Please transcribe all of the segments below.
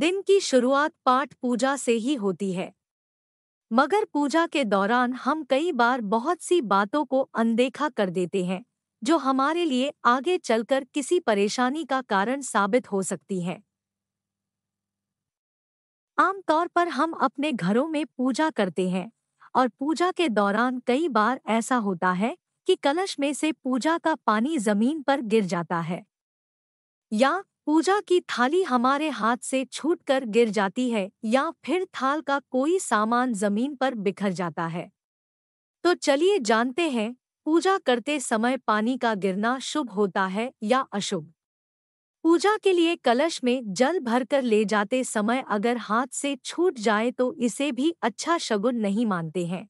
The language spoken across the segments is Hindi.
दिन की शुरुआत पाठ पूजा से ही होती है मगर पूजा के दौरान हम कई बार बहुत सी बातों को अनदेखा कर देते हैं जो हमारे लिए आगे चलकर किसी परेशानी का कारण साबित हो सकती है आमतौर पर हम अपने घरों में पूजा करते हैं और पूजा के दौरान कई बार ऐसा होता है कि कलश में से पूजा का पानी जमीन पर गिर जाता है या पूजा की थाली हमारे हाथ से छूटकर गिर जाती है या फिर थाल का कोई सामान जमीन पर बिखर जाता है तो चलिए जानते हैं पूजा करते समय पानी का गिरना शुभ होता है या अशुभ पूजा के लिए कलश में जल भरकर ले जाते समय अगर हाथ से छूट जाए तो इसे भी अच्छा शगुन नहीं मानते हैं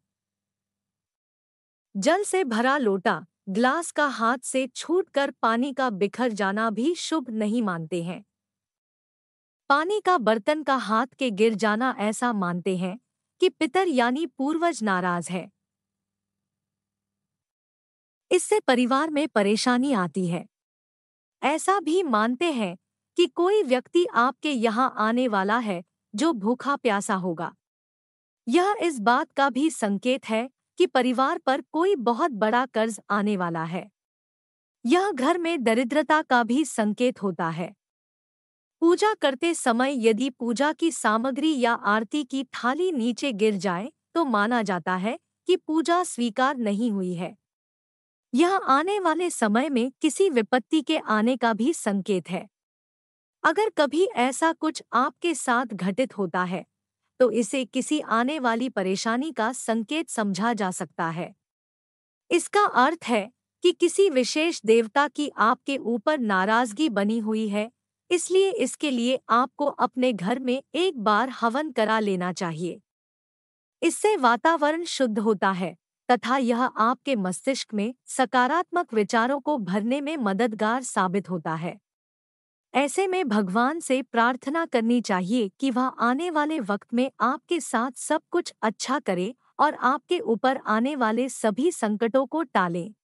जल से भरा लोटा ग्लास का हाथ से छूटकर पानी का बिखर जाना भी शुभ नहीं मानते हैं पानी का बर्तन का हाथ के गिर जाना ऐसा मानते हैं कि पितर यानी पूर्वज नाराज है इससे परिवार में परेशानी आती है ऐसा भी मानते हैं कि कोई व्यक्ति आपके यहाँ आने वाला है जो भूखा प्यासा होगा यह इस बात का भी संकेत है कि परिवार पर कोई बहुत बड़ा कर्ज आने वाला है यह घर में दरिद्रता का भी संकेत होता है पूजा करते समय यदि पूजा की सामग्री या आरती की थाली नीचे गिर जाए तो माना जाता है कि पूजा स्वीकार नहीं हुई है यह आने वाले समय में किसी विपत्ति के आने का भी संकेत है अगर कभी ऐसा कुछ आपके साथ घटित होता है तो इसे किसी आने वाली परेशानी का संकेत समझा जा सकता है इसका अर्थ है कि किसी विशेष देवता की आपके ऊपर नाराजगी बनी हुई है इसलिए इसके लिए आपको अपने घर में एक बार हवन करा लेना चाहिए इससे वातावरण शुद्ध होता है तथा यह आपके मस्तिष्क में सकारात्मक विचारों को भरने में मददगार साबित होता है ऐसे में भगवान से प्रार्थना करनी चाहिए कि वह आने वाले वक्त में आपके साथ सब कुछ अच्छा करे और आपके ऊपर आने वाले सभी संकटों को टाले